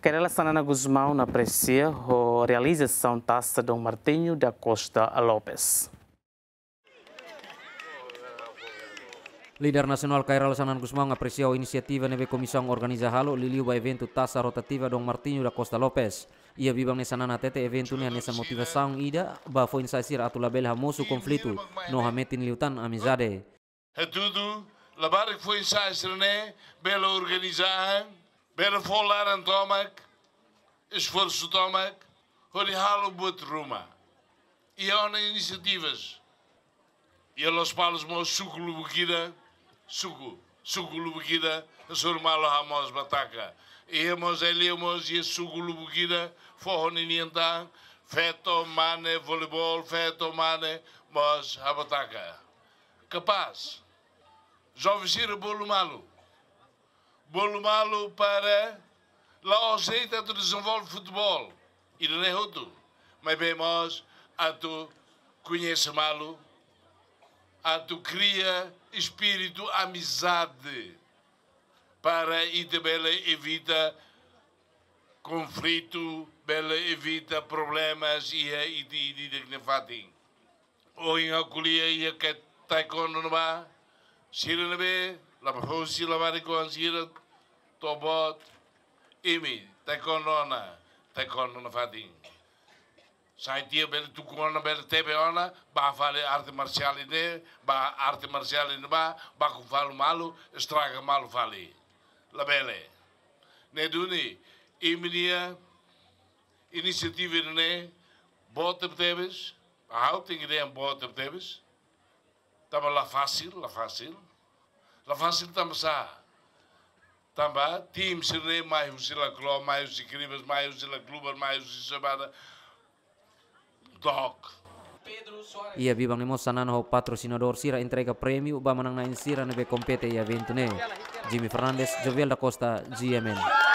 Carela Sanana Guzmão aprecia a realização taça Dom Martinho da Costa Lopes. Líder nacional Kairala Sanan Guzmão apreciou a iniciativa neve comissão organiza halo liliu ba evento taça rotativa Dom Martinho da Costa Lopes. Ia a Viva nana tete evento nessa motivação ida ba foi insaisir atu label hamoso conflito no hametin liutan amizade. É tudo, labar que foi ensaiar né bela organizar Pervolaren tomak, esforço tomak, orihalo buatruma. E há iniciativas. E los palos mo suco lubukida, suco, suco lubukida, surmalo hamos bataka. E mos elemos é e suco lubukida, forroninientan, feto mane voleibol, feto mane mos habataka. Capaz. Jovem Ciro Bolo Malu. Bolo malo para lá OGEITA que desenvolve futebol. E não é outro. Mas bem, nós, a tu conhece-malo, a tu cria espírito amizade para e bela evita conflito, bela evita problemas e e é, e de, de, de, de, de, de, de, de, Σύρνεβε, λαπαφούσι λαμβάνει σύρε, το μπότ, ήμι, τα κονόνα, τα κονόνα σαν τι μπέρ του κονόνα μπέρ τέπε όνα, μπα φάλε άρτη μαρσιάλι ναι, μπα άρτη μαρσιάλι ναι, μπα κουφάλου μάλου, στράγα μάλου φάλι. Λαμπέλε. Ναι δούνι, ήμινια, initiatieven ναι, μπότεπ τέπες, την ναι μπότεπ τέπες, fácil lá fácil Lafasil tambah sah. time tim sirne mai usila klo, mais usi kribas, mai usila klubar, mai usi sabada. doc. Ia bibang nemo sanan ho patrocinador sira entrega prêmio ba manang na insira nebe compete ia ventune. Jimmy Fernandes, Jovel da Costa, GMN.